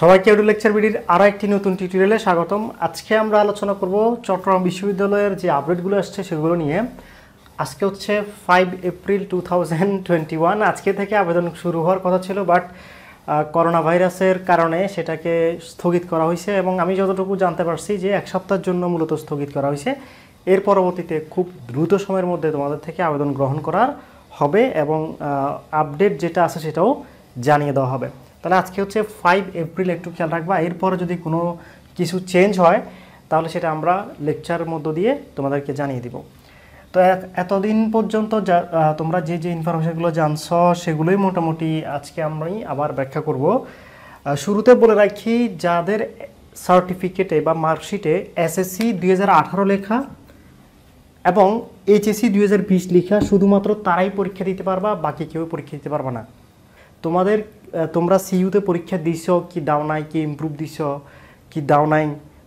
সবাইকে audio lecture বিডির আরও একটি নতুন টিউটোরিয়ালে স্বাগতম আজকে আমরা আলোচনা করব চট্টগ্রাম বিশ্ববিদ্যালয়ের যে আপডেটগুলো আসছে সেগুলো নিয়ে আজকে হচ্ছে ফাইভ এপ্রিল টু আজকে থেকে আবেদন শুরু হওয়ার কথা ছিল বাট করোনা ভাইরাসের কারণে সেটাকে স্থগিত করা হয়েছে এবং আমি যতটুকু জানতে পারছি যে এক সপ্তাহের জন্য মূলত স্থগিত করা হয়েছে এর পরবর্তীতে খুব দ্রুত সময়ের মধ্যে তোমাদের থেকে আবেদন গ্রহণ করার হবে এবং আপডেট যেটা আছে সেটাও জানিয়ে দেওয়া হবে তাহলে আজকে হচ্ছে ফাইভ এপ্রিল একটু খেয়াল রাখবা এরপরে যদি কোনো কিছু চেঞ্জ হয় তাহলে সেটা আমরা লেকচারের মধ্য দিয়ে তোমাদেরকে জানিয়ে দিব তো এতদিন পর্যন্ত যা তোমরা যে যে ইনফরমেশনগুলো জানছ সেগুলোই মোটামুটি আজকে আমি আবার ব্যাখ্যা করব শুরুতে বলে রাখি যাদের সার্টিফিকেটে বা মার্কশিটে এসএসসি দুই লেখা এবং এইচএসসি দুই লেখা শুধুমাত্র তারাই পরীক্ষা দিতে পারবা বাকি কেউ পরীক্ষা দিতে পারবা না তোমাদের তোমরা সিইউতে পরীক্ষা দিছ কি দাও নাই কি ইম্প্রুভ দিছ কি দাও নাই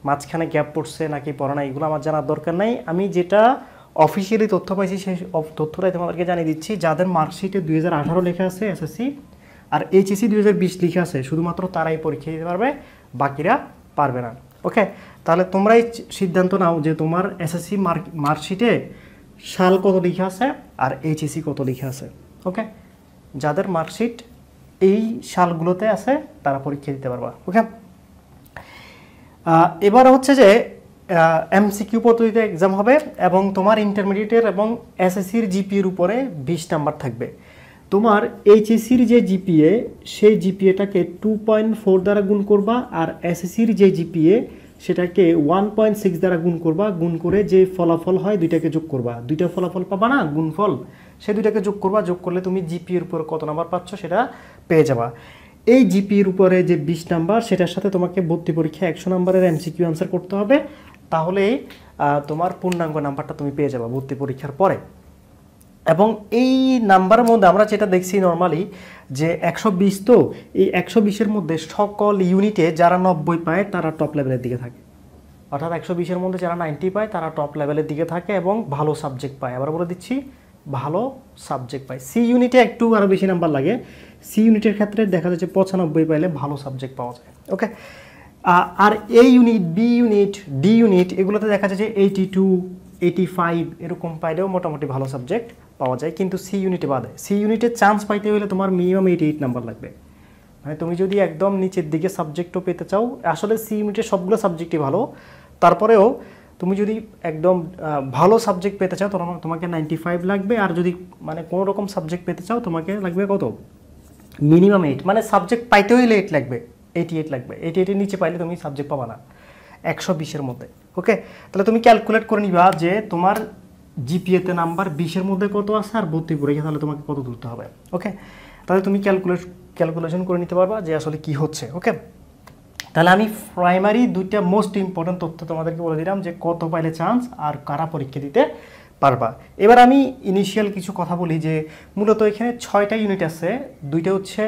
মাঝখানে গ্যাপ পড়ছে নাকি পড়া নাই এগুলো আমার জানার দরকার নাই আমি যেটা অফিসিয়ালি তথ্য পাইছি সেই তথ্যটাই তোমাদেরকে জানিয়ে দিচ্ছি যাদের মার্কশিটে দুই লেখা আছে এসএসসি আর এইচএসসি দুই লেখা আছে শুধুমাত্র তারাই পরীক্ষা দিতে পারবে বাকিরা পারবে না ওকে তাহলে তোমরাই সিদ্ধান্ত নাও যে তোমার এসএসসি মার্ক মার্কশিটে সাল কত লিখা আছে আর এইচএসসি কত লিখা আছে ওকে যাদের মার্কশিট এই সালগুলোতে আছে তারা পরীক্ষা দিতে পারবা ওকে এবার হচ্ছে যে এমসিকিউ পদ্ধতিতে এক্সাম হবে এবং তোমার ইন্টারমিডিয়েটের এবং এসএসসির জিপিএর উপরে বিশ নাম্বার থাকবে তোমার এইচএসির যে জিপিএ সেই জিপিএটাকে টু পয়েন্ট ফোর দ্বারা গুণ করবা আর এসএসসির যে জিপিএ সেটাকে ওয়ান পয়েন্ট সিক্স দ্বারা গুণ করবা গুণ করে যে ফলাফল হয় দুইটাকে যোগ করবা দুইটা ফলাফল পাবা না গুণফল সে দুইটাকে যোগ করবা যোগ করলে তুমি জিপির উপর কত নাম্বার পাচ্ছ সেটা পেয়ে যাবা এই জিপির উপরে যে বিশ নাম্বার সেটার সাথে তোমাকে ভর্তি পরীক্ষা একশো নাম্বারের এমসিকিউ আনসার করতে হবে তাহলে তোমার পূর্ণাঙ্গ নাম্বারটা তুমি পেয়ে যাবা ভর্তি পরীক্ষার পরে এবং এই নাম্বারের মধ্যে আমরা যেটা দেখছি নর্মালি যে একশো বিশ তো এই একশো বিশের মধ্যে সকল ইউনিটে যারা নব্বই পায় তারা টপ লেভেলের দিকে থাকে অর্থাৎ একশো বিশের মধ্যে যারা নাইনটি পায় তারা টপ লেভেলের দিকে থাকে এবং ভালো সাবজেক্ট পায় আবার বলে দিচ্ছি ভালো সাবজেক্ট পাই সি ইউনিটে একটু আরও বেশি নাম্বার লাগে সি ইউনিটের ক্ষেত্রে দেখা যাচ্ছে পঁচানব্বই পাইলে ভালো সাবজেক্ট পাওয়া যায় ওকে আর A unit B unit D unit এগুলোতে দেখা যাচ্ছে এইটি টু এইটি ফাইভ এরকম পাইলেও মোটামুটি ভালো সাবজেক্ট পাওয়া যায় কিন্তু সি ইউনিটে বাদে সি ইউনিটে চান্স পাইতে হলে তোমার মিনিমাম এইটি এইট নাম্বার লাগবে মানে তুমি যদি একদম নিচের দিকে সাবজেক্টও পেতে চাও আসলে সি ইউনিটের সবগুলো সাবজেক্টই ভালো তারপরেও তুমি যদি একদম ভালো সাবজেক্ট পেতে চাও তোমাকে নাইনটি ফাইভ লাগবে আর যদি মানে কোনো রকম সাবজেক্ট পেতে চাও তোমাকে লাগবে কত মিনিমাম এইট মানে সাবজেক্ট পাইতে হইলে এইট লাগবে এইটি এইট লাগবে এইটি এইটের নিচে পাইলে তুমি সাবজেক্ট পাবা না একশো বিশের মধ্যে ওকে তাহলে তুমি ক্যালকুলেট করে নিবা যে তোমার জিপিএতে নাম্বার বিশের মধ্যে কত আছে আর ভর্তি গেছে তাহলে তোমাকে কত তুলতে হবে ওকে তাহলে তুমি ক্যালকুলেট ক্যালকুলেশন করে নিতে পারবা যে আসলে কি হচ্ছে ওকে তাহলে আমি প্রাইমারি দুইটা মোস্ট ইম্পর্ট্যান্ট তথ্য তোমাদেরকে বলে দিলাম যে কত পাইলে চান্স আর কারা পরীক্ষা দিতে পারবা এবার আমি ইনিশিয়াল কিছু কথা বলি যে মূলত এখানে ছয়টা ইউনিট আছে দুইটা হচ্ছে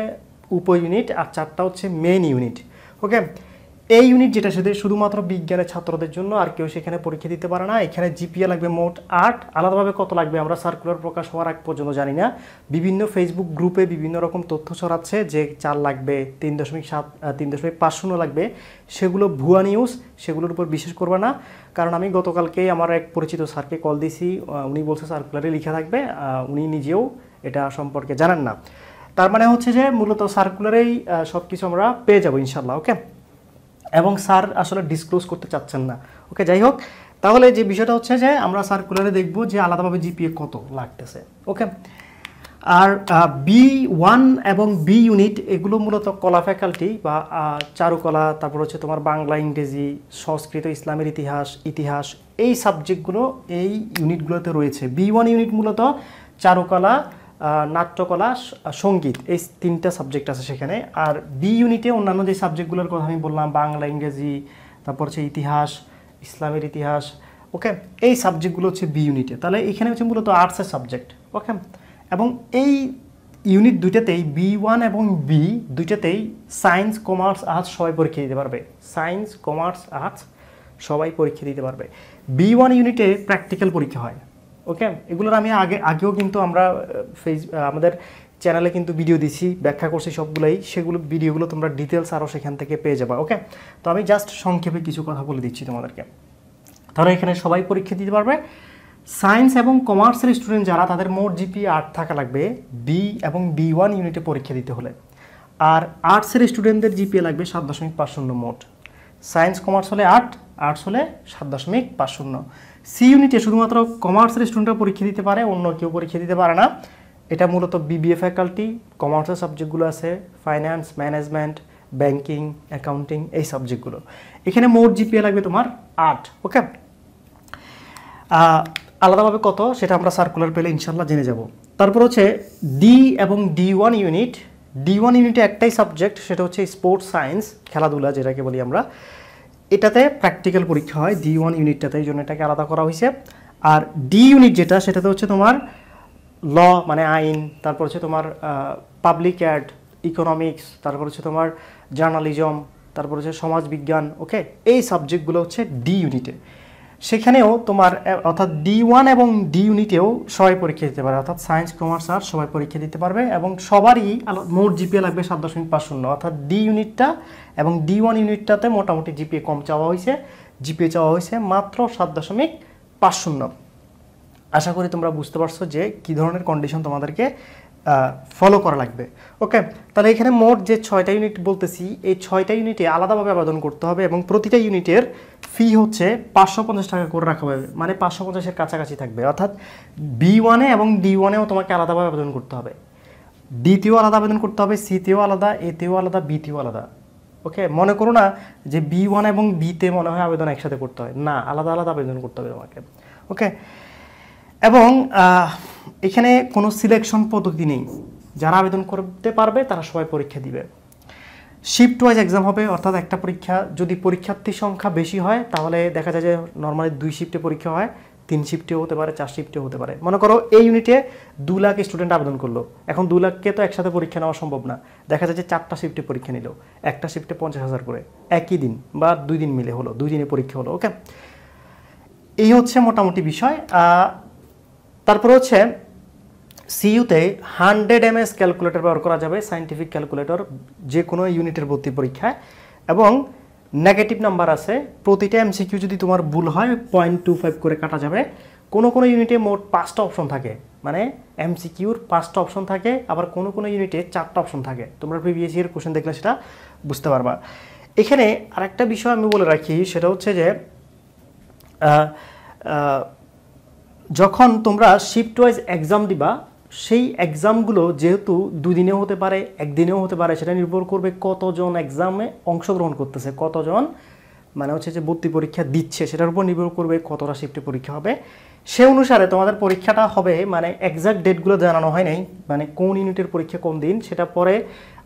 উপ ইউনিট আর চারটা হচ্ছে মেন ইউনিট ওকে এই ইউনিট যেটা সেটা শুধুমাত্র বিজ্ঞানের ছাত্রদের জন্য আর কেউ সেখানে পরীক্ষা দিতে পারে না এখানে জিপিএ লাগবে মোট আট আলাদাভাবে কত লাগবে আমরা সার্কুলার প্রকাশ হওয়ার আগ পর্যন্ত জানি না বিভিন্ন ফেসবুক গ্রুপে বিভিন্ন রকম তথ্য ছড়াচ্ছে যে চার লাগবে তিন দশমিক সাত তিন দশমিক পাঁচ শূন্য লাগবে সেগুলো ভুয়া নিউজ সেগুলোর উপর বিশ্বাস করবে না কারণ আমি গতকালকেই আমার এক পরিচিত স্যারকে কল দিয়েছি উনি বলছে সার্কুলারে লিখা থাকবে উনি নিজেও এটা সম্পর্কে জানেন না তার মানে হচ্ছে যে মূলত সার্কুলারেই সব কিছু আমরা পেয়ে যাবো ইনশাল্লাহ ওকে এবং স্যার আসলে ডিসক্লোজ করতে চাচ্ছেন না ওকে যাই হোক তাহলে যে বিষয়টা হচ্ছে যে আমরা সার্কুলারে দেখব যে আলাদাভাবে জিপিএ কত লাগতেছে ওকে আর বি ওয়ান এবং বি ইউনিট এগুলো মূলত কলা ফ্যাকাল্টি বা চারুকলা তারপর হচ্ছে তোমার বাংলা ইংরেজি সংস্কৃত ইসলামের ইতিহাস ইতিহাস এই সাবজেক্টগুলো এই ইউনিটগুলোতে রয়েছে বি ওয়ান ইউনিট মূলত চারুকলা নাট্যকলা সঙ্গীত এই তিনটা সাবজেক্ট আছে সেখানে আর বি ইউনিটে অন্যান্য যে সাবজেক্টগুলোর কথা আমি বললাম বাংলা ইংরেজি তারপর হচ্ছে ইতিহাস ইসলামের ইতিহাস ওকে এই সাবজেক্টগুলো হচ্ছে বি ইউনিটে তাহলে এখানে হচ্ছে মূলত আর্টসের সাবজেক্ট ওকে এবং এই ইউনিট দুইটাতেই বি ওয়ান এবং বি দুইটাতেই সায়েন্স কমার্স আর্টস সবাই পরীক্ষা দিতে পারবে সায়েন্স কমার্স আর্টস সবাই পরীক্ষা দিতে পারবে বি ওয়ান ইউনিটে প্র্যাকটিক্যাল পরীক্ষা হয় ওকে এগুলোর আমি আগে আগেও কিন্তু আমরা ফেস আমাদের চ্যানেলে কিন্তু ভিডিও দিছি ব্যাখ্যা করছি সবগুলোই সেগুলো ভিডিওগুলো তোমরা ডিটেলস আরও সেখান থেকে পেয়ে যাবা ওকে তো আমি জাস্ট সংক্ষেপে কিছু কথা বলে দিচ্ছি তোমাদেরকে ধরো এখানে সবাই পরীক্ষা দিতে পারবে সায়েন্স এবং কমার্সের স্টুডেন্ট যারা তাদের মোট জিপি আর্ট থাকা লাগবে বি এবং বি ওয়ান ইউনিটে পরীক্ষা দিতে হলে আর আর্টসের স্টুডেন্টদের জিপিএ লাগবে সাত দশমিক পাঁচ শূন্য মোট সায়েন্স কমার্স হলে আট আর্টস হলে সাত দশমিক পাঁচ শূন্য সি ইউনিটে শুধুমাত্র কমার্সের স্টুডেন্টরা পরীক্ষা দিতে পারে অন্য কেউ পরীক্ষা দিতে পারে না এটা মূলত বিবিএ ফ্যাকাল্টি কমার্সের সাবজেক্টগুলো আছে ফাইন্যান্স ম্যানেজমেন্ট ব্যাংকিং অ্যাকাউন্টিং এই সাবজেক্টগুলো এখানে মোট জিপিএ লাগবে তোমার আট ওকে আলাদাভাবে কত সেটা আমরা সার্কুলার পেলে ইনশাল্লাহ জেনে যাব তারপর হচ্ছে ডি এবং D one unit D one ইউনিটে একটাই সাবজেক্ট সেটা হচ্ছে স্পোর্টস সায়েন্স খেলাধুলা যেটাকে বলি আমরা এটাতে প্র্যাকটিক্যাল পরীক্ষা হয় ডি ওয়ান ইউনিটটাতে এই জন্য এটাকে আলাদা করা হয়েছে আর ডি ইউনিট যেটা সেটাতে হচ্ছে তোমার ল মানে আইন তারপর হচ্ছে তোমার পাবলিক অ্যাড ইকোনমিক্স তারপর হচ্ছে তোমার জার্নালিজম তারপর হচ্ছে সমাজবিজ্ঞান ওকে এই সাবজেক্টগুলো হচ্ছে ডি ইউনিটে সেখানেও তোমার অর্থাৎ ডি ওয়ান এবং ডি ইউনিটেও সবাই পরীক্ষা দিতে পারে অর্থাৎ সায়েন্স কমার্স আর সবাই পরীক্ষা দিতে পারবে এবং সবারই মোট জিপিএ লাগবে সাত দশমিক পাঁচ শূন্য অর্থাৎ ডি ইউনিটটা এবং ডি ওয়ান ইউনিটটাতে মোটামুটি জিপিএ কম চাওয়া হয়েছে জিপিএ চাওয়া হয়েছে মাত্র সাত দশমিক পাঁচ শূন্য আশা করি তোমরা বুঝতে পারছো যে কী ধরনের কন্ডিশন তোমাদেরকে ফলো করা লাগবে ওকে তাহলে এখানে মোট যে ছয়টা ইউনিট বলতেছি এই ছয়টা ইউনিটে আলাদাভাবে আবেদন করতে হবে এবং প্রতিটা ইউনিটের ফি হচ্ছে পাঁচশো পঞ্চাশ টাকা করে রাখা হবে মানে পাঁচশো পঞ্চাশের কাছাকাছি থাকবে অর্থাৎ বি ওয়ানে এবং ডি ওয়ানেও তোমাকে আলাদাভাবে আবেদন করতে হবে ডিতেও আলাদা আবেদন করতে হবে সিতেও আলাদা এতেও আলাদা বিতেও আলাদা ওকে মনে করো না যে বি ওয়ান এবং বিতে মনে হয় আবেদন একসাথে করতে হয় না আলাদা আলাদা আবেদন করতে হবে তোমাকে ওকে এবং এখানে কোনো সিলেকশন পদ্ধতি নেই যারা আবেদন করতে পারবে তারা সবাই পরীক্ষা দিবে শিফট ওয়াইজ এক্সাম হবে অর্থাৎ একটা পরীক্ষা যদি পরীক্ষার্থী সংখ্যা বেশি হয় তাহলে দেখা যায় যে নর্মালি দুই শিফটে পরীক্ষা হয় তিন শিফটেও হতে পারে চার শিফটেও হতে পারে মনে করো এই ইউনিটে দু লাখ স্টুডেন্ট আবেদন করলো এখন দু লাখকে তো একসাথে পরীক্ষা নেওয়া সম্ভব না দেখা যায় যে চারটা শিফটে পরীক্ষা নিল একটা শিফটে পঞ্চাশ হাজার করে একই দিন বা দুই দিন মিলে হলো দুই দিনে পরীক্ষা হলো ওকে এই হচ্ছে মোটামুটি বিষয় তারপরে হচ্ছে সিইউতে হান্ড্রেড এম এস ক্যালকুলেটর ব্যবহার করা যাবে সাইন্টিফিক ক্যালকুলেটর যে কোনো ইউনিটের ভর্তি পরীক্ষায় এবং নেগেটিভ নাম্বার আছে প্রতিটা এমসিকিউ যদি তোমার ভুল হয় পয়েন্ট টু ফাইভ করে কাটা যাবে কোনো কোনো ইউনিটে মোট পাঁচটা অপশন থাকে মানে এমসিকিউর পাঁচটা অপশন থাকে আবার কোনো কোনো ইউনিটে চারটা অপশন থাকে তোমরা প্রিভিয়াস ইয়ার কোশ্চেন দেখলে সেটা বুঝতে পারবা এখানে আরেকটা বিষয় আমি বলে রাখি সেটা হচ্ছে যে যখন তোমরা শিফট ওয়াইজ এক্সাম দিবা সেই এক্সামগুলো যেহেতু দুদিনেও হতে পারে একদিনেও হতে পারে সেটা নির্ভর করবে কতজন এক্সামে অংশগ্রহণ করতেছে কতজন মানে হচ্ছে যে ভর্তি পরীক্ষা দিচ্ছে সেটার উপর নির্ভর করবে কতটা শিফটে পরীক্ষা হবে সে অনুসারে তোমাদের পরীক্ষাটা হবে মানে এক্সাক্ট ডেটগুলো জানানো হয় নাই মানে কোন ইউনিটের পরীক্ষা কোন দিন সেটা পরে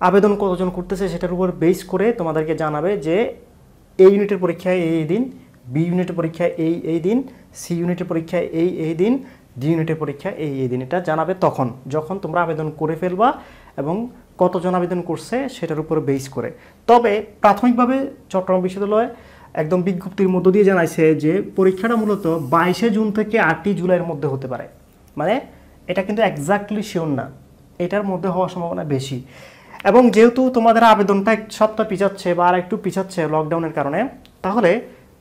আবেদন কতজন করতেছে সেটার উপর বেস করে তোমাদেরকে জানাবে যে এ ইউনিটের পরীক্ষায় এই দিন বি ইউনিটের পরীক্ষায় এই এই দিন সি ইউনিটের পরীক্ষায় এই এই দিন ডি ইউনিটের পরীক্ষা এই এই দিন এটা জানাবে তখন যখন তোমরা আবেদন করে ফেলবা এবং কতজন আবেদন করছে সেটার উপর বেস করে তবে প্রাথমিকভাবে চট্টগ্রাম বিশ্ববিদ্যালয় একদম বিজ্ঞপ্তির মধ্য দিয়ে জানাইছে যে পরীক্ষাটা মূলত বাইশে জুন থেকে আটই জুলাইয়ের মধ্যে হতে পারে মানে এটা কিন্তু একজাক্টলি শিওর না এটার মধ্যে হওয়ার সম্ভাবনা বেশি এবং যেহেতু তোমাদের আবেদনটা এক সপ্তাহ পিছাচ্ছে বা আর একটু পিছাচ্ছে লকডাউনের কারণে তাহলে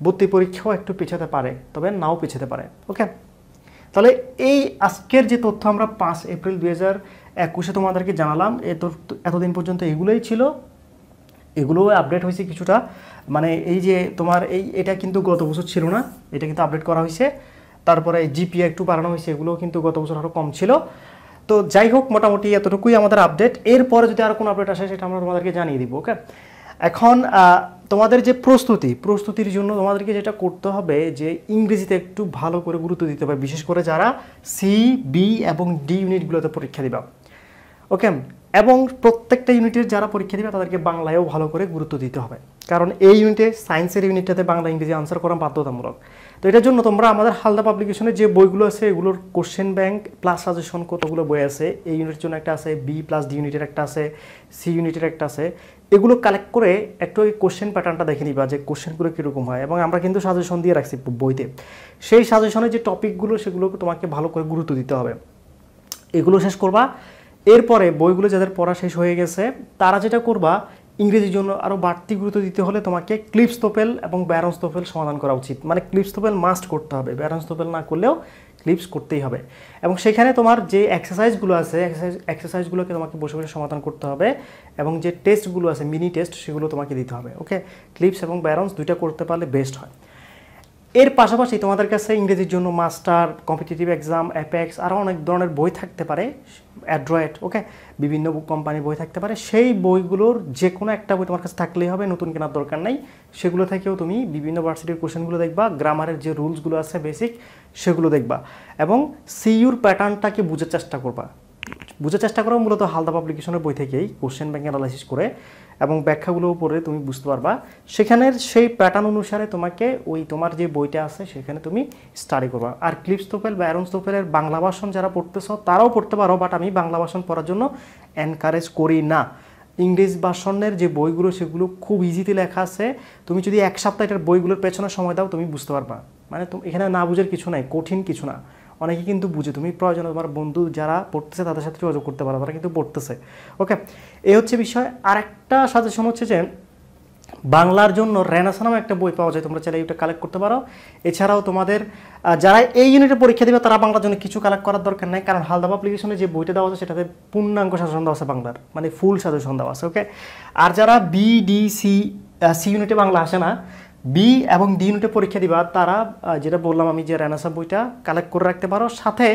ভর্তি পরীক্ষাও একটু পিছাতে পারে তবে নাও পিছাতে পারে ওকে তাহলে এই আজকের যে তথ্য আমরা পাঁচ এপ্রিল দু হাজার একুশে তোমাদেরকে জানালাম এ এতদিন পর্যন্ত এগুলোই ছিল এগুলোও আপডেট হয়েছে কিছুটা মানে এই যে তোমার এই এটা কিন্তু গত বছর ছিল না এটা কিন্তু আপডেট করা হয়েছে তারপরে জিপিএ একটু বাড়ানো হয়েছে এগুলোও কিন্তু গত বছর আরও কম ছিল তো যাই হোক মোটামুটি এতটুকুই আমাদের আপডেট এরপরে যদি আর কোনো আপডেট আসে সেটা আমরা তোমাদেরকে জানিয়ে দিব ওকে এখন তোমাদের যে প্রস্তুতি প্রস্তুতির জন্য তোমাদেরকে যেটা করতে হবে যে ইংরেজিতে একটু ভালো করে গুরুত্ব দিতে হবে বিশেষ করে যারা সি বি এবং ডি ইউনিটগুলোতে পরীক্ষা দিবা ওকে এবং প্রত্যেকটা ইউনিটের যারা পরীক্ষা দিবে তাদেরকে বাংলায়ও ভালো করে গুরুত্ব দিতে হবে কারণ এই ইউনিটে সায়েন্সের ইউনিটটাতে বাংলা ইংরেজি আনসার করা বাধ্যতামূলক তো এটার জন্য তোমরা আমাদের হালদা পাবলিকেশনের যে বইগুলো আছে এগুলোর কোশ্চেন ব্যাংক প্লাস সাজেশন কতগুলো বই আছে এই ইউনিটের জন্য একটা আছে বি প্লাস ডি ইউনিটের একটা আছে সি ইউনিটের একটা আছে এগুলো কালেক্ট করে একটু ওই কোশ্চেন প্যাটার্নটা দেখে নিবা যে কোশ্চেনগুলো কীরকম হয় এবং আমরা কিন্তু সাজেশন দিয়ে রাখছি বইতে সেই সাজেশনে যে টপিকগুলো সেগুলোকে তোমাকে ভালো করে গুরুত্ব দিতে হবে এগুলো শেষ করবা এরপরে বইগুলো যাদের পড়া শেষ হয়ে গেছে তারা যেটা করবা ইংরেজির জন্য আরও বাড়তি গুরুত্ব দিতে হলে তোমাকে ক্লিপস তোপেল এবং ব্যারন্স তোপেল সমাধান করা উচিত মানে ক্লিপস তোপেল মাস্ট করতে হবে ব্যারন্স তোপেল না করলেও ক্লিপস করতেই হবে এবং সেখানে তোমার যে এক্সারসাইজগুলো আছে এক্সারসাইজ এক্সারসাইজগুলোকে তোমাকে বসে বসে সমাধান করতে হবে এবং যে টেস্টগুলো আছে মিনি টেস্ট সেগুলো তোমাকে দিতে হবে ওকে ক্লিপস এবং ব্যারন্স দুইটা করতে পারলে বেস্ট হয় এর পাশাপাশি তোমাদের কাছে ইংরেজির জন্য মাস্টার কম্পিটিটিভ এক্সাম অ্যাপেক্স আরও অনেক ধরনের বই থাকতে পারে অ্যাড্রয়েড ওকে বিভিন্ন কোম্পানির বই থাকতে পারে সেই বইগুলোর যে কোনো একটা বই তোমার কাছে থাকলেই হবে নতুন কেনার দরকার নাই সেগুলো থেকেও তুমি বিভিন্ন ভার্সিটির কোশ্চেনগুলো দেখবা গ্রামারের যে রুলসগুলো আছে বেসিক সেগুলো দেখবা এবং সিইউর প্যাটার্নটাকে বোঝার চেষ্টা করবা বোঝার চেষ্টা করো মূলত হালদা পাবলিকেশনের বই থেকেই কোশ্চেন ব্যাঙ্ক অ্যানালাইসিস করে এবং ব্যাখ্যাগুলোও পড়ে তুমি বুঝতে পারবা সেখানের সেই প্যাটার্ন অনুসারে তোমাকে ওই তোমার যে বইটা আছে সেখানে তুমি স্টাডি করবা আর ক্লিপস তোফেল বা অ্যারন তোফেলের বাংলা ভাষণ যারা পড়তেছ তারাও পড়তে পারো বাট আমি বাংলা ভাষণ পড়ার জন্য এনকারেজ করি না ইংরেজ ভাষণের যে বইগুলো সেগুলো খুব ইজিতে লেখা আছে তুমি যদি এক সপ্তাহ এটার বইগুলোর পেছনে সময় দাও তুমি বুঝতে পারবা মানে তুমি এখানে না বুঝার কিছু নাই কঠিন কিছু না অনেকে কিন্তু বুঝে তুমি প্রয়োজন তোমার বন্ধু যারা পড়তেছে তাদের সাথে যোগাযোগ করতে পারো তারা কিন্তু পড়তেছে ওকে এই হচ্ছে বিষয় আরেকটা সাজেশন হচ্ছে যে বাংলার জন্য রেনাসা নামে একটা বই পাওয়া যায় তোমরা চাইলে এটা কালেক্ট করতে পারো এছাড়াও তোমাদের যারা এই ইউনিটে পরীক্ষা দেবে তারা বাংলার জন্য কিছু কালেক্ট করার দরকার নেই কারণ হালদাবা অ্যাপ্লিকেশনে যে বইটা দেওয়া আছে সেটাতে পূর্ণাঙ্গ সাজেশন দেওয়া আছে বাংলার মানে ফুল সাজেশন দেওয়া আছে ওকে আর যারা বিডিসি সি ইউনিটে বাংলা আসে না বি এবং ডি ইউনিটে পরীক্ষা দিবা তারা যেটা বললাম আমি যে রেনাসা বইটা কালেক্ট করে রাখতে পারো সাথে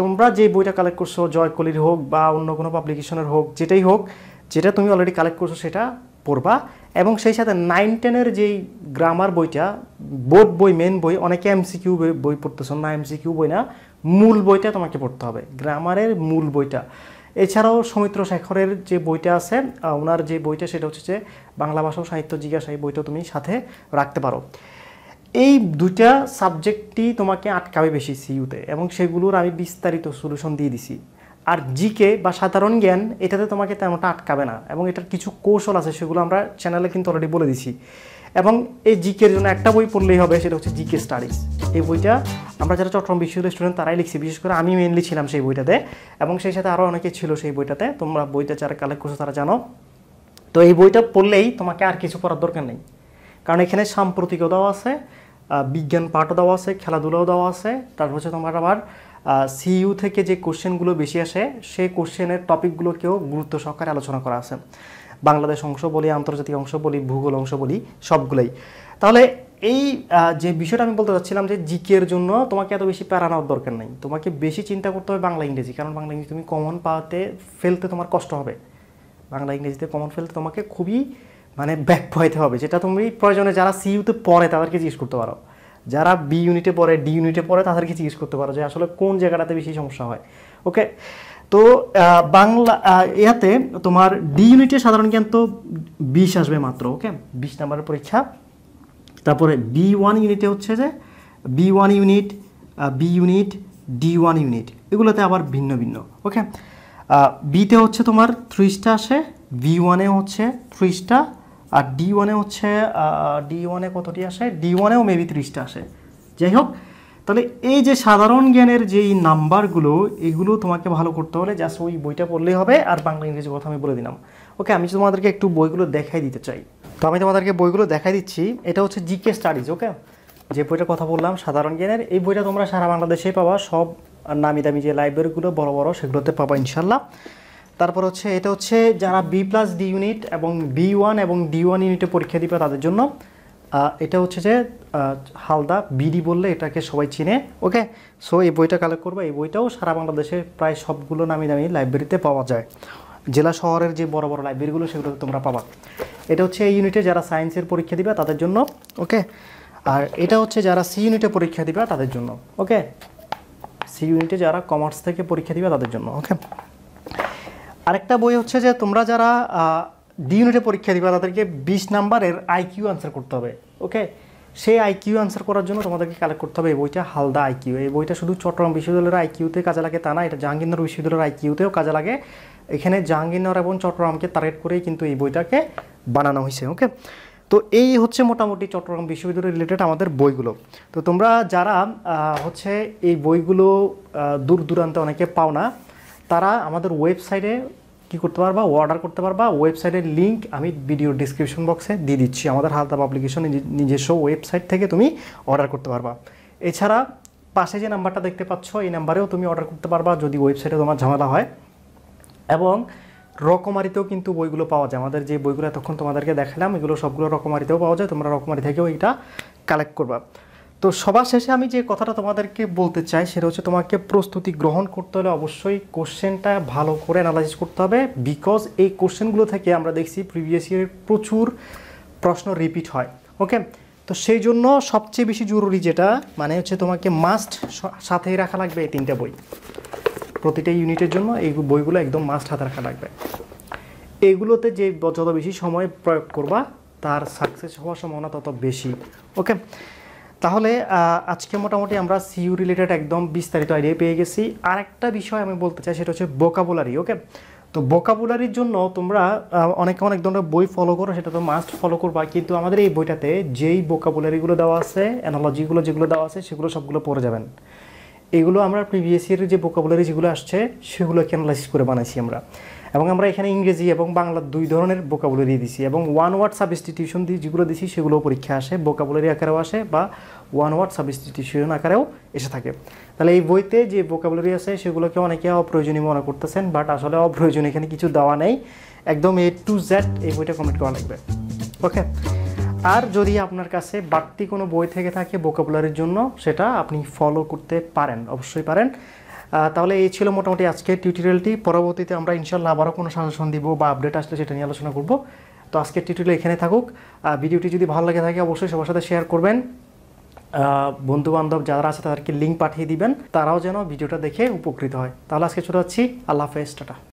তোমরা যে বইটা কালেক্ট করছো জয়কলির হোক বা অন্য কোনো পাবলিকেশনের হোক যেটাই হোক যেটা তুমি অলরেডি কালেক্ট করছো সেটা পড়বা এবং সেই সাথে নাইন টেনের যেই গ্রামার বইটা বোর্ড বই মেন বই অনেকে এমসিকিউ বই পড়তেছ না এমসিকিউ বই না মূল বইটা তোমাকে পড়তে হবে গ্রামারের মূল বইটা এছাড়াও সৌমিত্র শেখরের যে বইটা আছে ওনার যে বইটা সেটা হচ্ছে যে বাংলা ভাষা ও সাহিত্য জিজ্ঞাসা এই বইটা তুমি সাথে রাখতে পারো এই দুইটা সাবজেক্টই তোমাকে আটকাবে বেশি সিইউতে এবং সেগুলোর আমি বিস্তারিত সলিউশন দিয়ে দিছি আর জিকে বা সাধারণ জ্ঞান এটাতে তোমাকে তেমনটা আটকাবে না এবং এটার কিছু কৌশল আছে সেগুলো আমরা চ্যানেলে কিন্তু অলরেডি বলে দিছি এবং এই জিকের জন্য একটা বই পড়লেই হবে সেটা হচ্ছে জিকে স্টাডিজ এই বইটা আমরা যারা চট্টগ্রাম বিশ্ববিদ্যালয়ের স্টুডেন্ট তারাই লিখছি বিশেষ করে আমি মেনলি ছিলাম সেই বইটাতে এবং সেই সাথে আরও অনেকে ছিল সেই বইটাতে তোমরা বইটা যারা কালেক্ট করছো তারা জানো তো এই বইটা পড়লেই তোমাকে আর কিছু করার দরকার নেই কারণ এখানে সাম্প্রতিকও দেওয়া আছে বিজ্ঞান পাঠও দেওয়া আছে খেলাধুলাও দেওয়া আছে তারপর হচ্ছে তোমার আবার সিইউ থেকে যে কোশ্চেনগুলো বেশি আসে সেই কোশ্চেনের টপিকগুলোকেও গুরুত্ব সহকারে আলোচনা করা আছে বাংলাদেশ অংশ বলি আন্তর্জাতিক অংশ বলি ভূগোল অংশ বলি সবগুলোই তাহলে এই যে বিষয়টা আমি বলতে চাচ্ছিলাম যে জিকের জন্য তোমাকে এত বেশি প্যারা নেওয়ার দরকার নেই তোমাকে বেশি চিন্তা করতে হবে বাংলা ইংরেজি কারণ বাংলা ইংরেজি তুমি কমন পাওয়াতে ফেলতে তোমার কষ্ট হবে বাংলা ইংরেজিতে কমন ফেলতে তোমাকে খুবই মানে ব্যাক পাইতে হবে যেটা তুমি প্রয়োজনে যারা সি ইউতে পড়ে তাদেরকে জিজ্ঞেস করতে পারো যারা বি ইউনিটে পড়ে ডি ইউনিটে পড়ে তাদেরকে জিজ্ঞেস করতে পারো যে আসলে কোন জায়গাটাতে বেশি সমস্যা হয় ওকে তো বাংলা ইয়াতে তোমার ডি ইউনিটে সাধারণ জ্ঞান তো বিশ আসবে মাত্র ওকে বিশ নাম্বারের পরীক্ষা তারপরে বি ওয়ান ইউনিটে হচ্ছে যে B one unit B unit D one unit এগুলোতে আবার ভিন্ন ভিন্ন ওকে বিতে হচ্ছে তোমার থ্রিসটা আসে বি ওয়ানে হচ্ছে থ্রিসটা আর ডি ওয়ানে হচ্ছে ডি ওয়ানে কতটি আসে ডি ওয়ানেও মেবি ত্রিশটা আসে যাই হোক তাহলে এই যে সাধারণ জ্ঞানের যেই নাম্বারগুলো এগুলো তোমাকে ভালো করতে হলে জাস্ট ওই বইটা পড়লেই হবে আর বাংলা ইংরেজি কথা আমি বলে দিলাম ওকে আমি তোমাদেরকে একটু বইগুলো দেখাই দিতে চাই তো আমি তোমাদেরকে বইগুলো দেখাই দিচ্ছি এটা হচ্ছে জিকে স্টাডিজ ওকে যে বইটার কথা বললাম সাধারণ জ্ঞানের এই বইটা তোমরা সারা বাংলাদেশেই পাবা সব নামি দামি যে লাইব্রেরিগুলো বড় বড় সেগুলোতে পাবা ইনশাল্লাহ তারপর হচ্ছে এটা হচ্ছে যারা বি প্লাস ডি ইউনিট এবং বি ওয়ান এবং ডি ওয়ান ইউনিটে পরীক্ষা দিবে তাদের জন্য এটা হচ্ছে যে হালদা বিডি বললে এটাকে সবাই চিনে ওকে সো এই বইটা কালেক্ট করবো এই বইটাও সারা বাংলাদেশে প্রায় সবগুলো নামি দামি লাইব্রেরিতে পাওয়া যায় জেলা শহরের যে বড় বড় লাইব্রেরিগুলো সেগুলো তোমরা পাবা এটা হচ্ছে এই ইউনিটে যারা সায়েন্সের পরীক্ষা দিবে তাদের জন্য ওকে আর এটা হচ্ছে যারা সি ইউনিটে পরীক্ষা দিবে তাদের জন্য ওকে সি ইউনিটে যারা কমার্স থেকে পরীক্ষা দিবে তাদের জন্য ওকে আরেকটা বই হচ্ছে যে তোমরা যারা ডি ইউনিটে পরীক্ষা দিবা তাদেরকে বিশ নাম্বারের আইকিউ আনসার করতে হবে ওকে সেই আইকিউ আনসার করার জন্য তোমাদেরকে কালেক্ট করতে হবে এই বইটা হালদা আইকিউ এই বইটা শুধু চট্টগ্রাম বিশ্ববিদ্যালয়ের আইকিউতে কাজে লাগে তা না এটা জাহাঙ্গীরনগর বিশ্ববিদ্যালয়ের আইকিউতেও কাজে লাগে এখানে জাহাঙ্গীরনগর এবং চট্টগ্রামকে টার্গেট করেই কিন্তু এই বইটাকে বানানো হয়েছে ওকে তো এই হচ্ছে মোটামুটি চট্টগ্রাম বিশ্ববিদ্যালয় রিলেটেড আমাদের বইগুলো তো তোমরা যারা হচ্ছে এই বইগুলো দূর দূরান্তে অনেকে পাও না তারা আমাদের ওয়েবসাইটে কি করতে পারবা অর্ডার করতে পারবা ওয়েবসাইটের লিঙ্ক আমি ভিডিও ডিসক্রিপশন বক্সে দিয়ে দিচ্ছি আমাদের হালতা পাবলিকেশন নিজস্ব ওয়েবসাইট থেকে তুমি অর্ডার করতে পারবা এছাড়া পাশে যে নাম্বারটা দেখতে পাচ্ছ এই নাম্বারেও তুমি অর্ডার করতে পারবা যদি ওয়েবসাইটে তোমার ঝামেলা হয় এবং রকমারিতেও কিন্তু বইগুলো পাওয়া যায় আমাদের যে বইগুলো এতক্ষণ তোমাদেরকে দেখালাম এগুলো সবগুলো রকমারিতেও পাওয়া যায় তোমরা রকমারি থেকেও এটা কালেক্ট করবা তো সবার শেষে আমি যে কথাটা তোমাদেরকে বলতে চাই সেটা হচ্ছে তোমাকে প্রস্তুতি গ্রহণ করতে হলে অবশ্যই কোশ্চেনটা ভালো করে অ্যানালাইসিস করতে হবে বিকজ এই কোশ্চেনগুলো থেকে আমরা দেখছি প্রিভিয়াস ইয়ারের প্রচুর প্রশ্ন রিপিট হয় ওকে তো সেই জন্য সবচেয়ে বেশি জরুরি যেটা মানে হচ্ছে তোমাকে মাস্ট সাথে রাখা লাগবে এই তিনটা বই প্রতিটা ইউনিটের জন্য এই বইগুলো একদম মাস্ট হাতে রাখা লাগবে এগুলোতে যে যত বেশি সময় প্রয়োগ করবা তার সাকসেস হওয়ার সম্ভাবনা তত বেশি ওকে তাহলে আজকে মোটামুটি আমরা সিইউ রিলেটেড একদম বিস্তারিত আইডিয়া পেয়ে গেছি আর একটা বিষয় আমি বলতে চাই সেটা হচ্ছে বোকাবুলারি ওকে তো বোকাবুলারির জন্য তোমরা অনেক অনেক ধরনের বই ফলো করো সেটা তো মাস্ট ফলো করবা কিন্তু আমাদের এই বইটাতে যেই বোকাবুলারিগুলো দেওয়া আছে অ্যানালজিগুলো যেগুলো দেওয়া আছে সেগুলো সবগুলো পড়ে যাবেন এগুলো আমরা প্রিভিয়াস ইয়ারের যে বোকাবুলারি যেগুলো আসছে সেগুলোকে অ্যানালাইসিস করে বানাইছি আমরা এবং আমরা এখানে ইংরেজি এবং বাংলা দুই ধরনের বোকাবুলারি দিছি এবং ওয়ান ওয়ার্ড সাবস্টিটিউশন দিয়ে যেগুলো দিছি সেগুলো পরীক্ষা আসে বোকাবুলারি আকারেও আসে বা ওয়ান ওয়ার্ড সাবস্টিটিউশন আকারেও এসে থাকে তাহলে এই বইতে যে বোকাবুলারি আছে সেগুলোকে অনেকে অপ্রয়োজনীয় মনে করতেছেন বাট আসলে অপ্রয়োজনীয় এখানে কিছু দেওয়া নেই একদম এ টু জ্যাড এই বইটা কমেন্ট করা লাগবে ওকে আর যদি আপনার কাছে বাড়তি কোনো বই থেকে থাকে বোকাবুলারির জন্য সেটা আপনি ফলো করতে পারেন অবশ্যই পারেন তাহলে এই ছিল মোটামুটি আজকের টিউটোরিয়ালটি পরবর্তীতে আমরা ইনশাল্লাহ আবারও কোনো সাজেশন দিব বা আপডেট আসলে সেটা নিয়ে আলোচনা করব তো আজকের টিউটোরিয়াল এখানে থাকুক ভিডিওটি যদি ভালো লাগে থাকে অবশ্যই সবার সাথে শেয়ার করবেন বন্ধু বান্ধব যারা আছে তাদেরকে লিঙ্ক পাঠিয়ে দিবেন তারাও যেন ভিডিওটা দেখে উপকৃত হয় তাহলে আজকে ছোটো যাচ্ছি আল্লাহ হাফেজ টাটা